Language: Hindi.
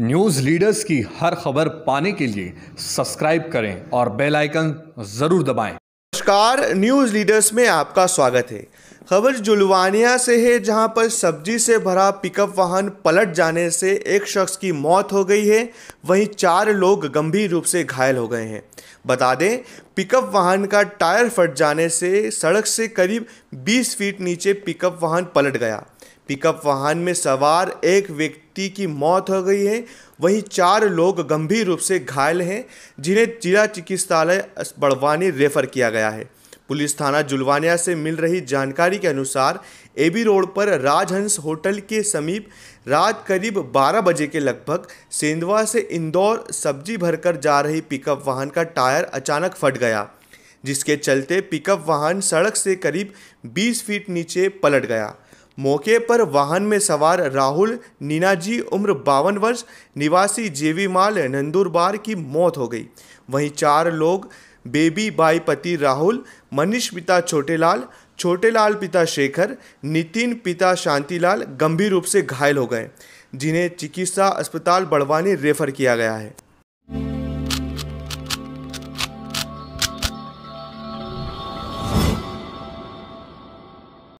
न्यूज़ लीडर्स की हर खबर पाने के लिए सब्सक्राइब करें और बेल आइकन ज़रूर दबाएं। नमस्कार न्यूज़ लीडर्स में आपका स्वागत है खबर जुलवानिया से है जहां पर सब्जी से भरा पिकअप वाहन पलट जाने से एक शख्स की मौत हो गई है वहीं चार लोग गंभीर रूप से घायल हो गए हैं बता दें पिकअप वाहन का टायर फट जाने से सड़क से करीब 20 फीट नीचे पिकअप वाहन पलट गया पिकअप वाहन में सवार एक व्यक्ति की मौत हो गई है वहीं चार लोग गंभीर रूप से घायल हैं जिन्हें जिला चिकित्सालय बड़वानी रेफर किया गया है पुलिस थाना जुलवानिया से मिल रही जानकारी के अनुसार एबी रोड पर राजहंस होटल के समीप रात करीब 12 बजे के लगभग सेंधवा से इंदौर सब्जी भरकर जा रही पिकअप वाहन का टायर अचानक फट गया जिसके चलते पिकअप वाहन सड़क से करीब 20 फीट नीचे पलट गया मौके पर वाहन में सवार राहुल नीनाजी उम्र बावन वर्ष निवासी जेवी माल नंदुरबार की मौत हो गई वहीं चार लोग बेबी बाई पति राहुल मनीष पिता छोटेलाल छोटेलाल पिता शेखर नितिन पिता शांतिलाल गंभीर रूप से घायल हो गए जिन्हें चिकित्सा अस्पताल बड़वानी रेफर किया गया है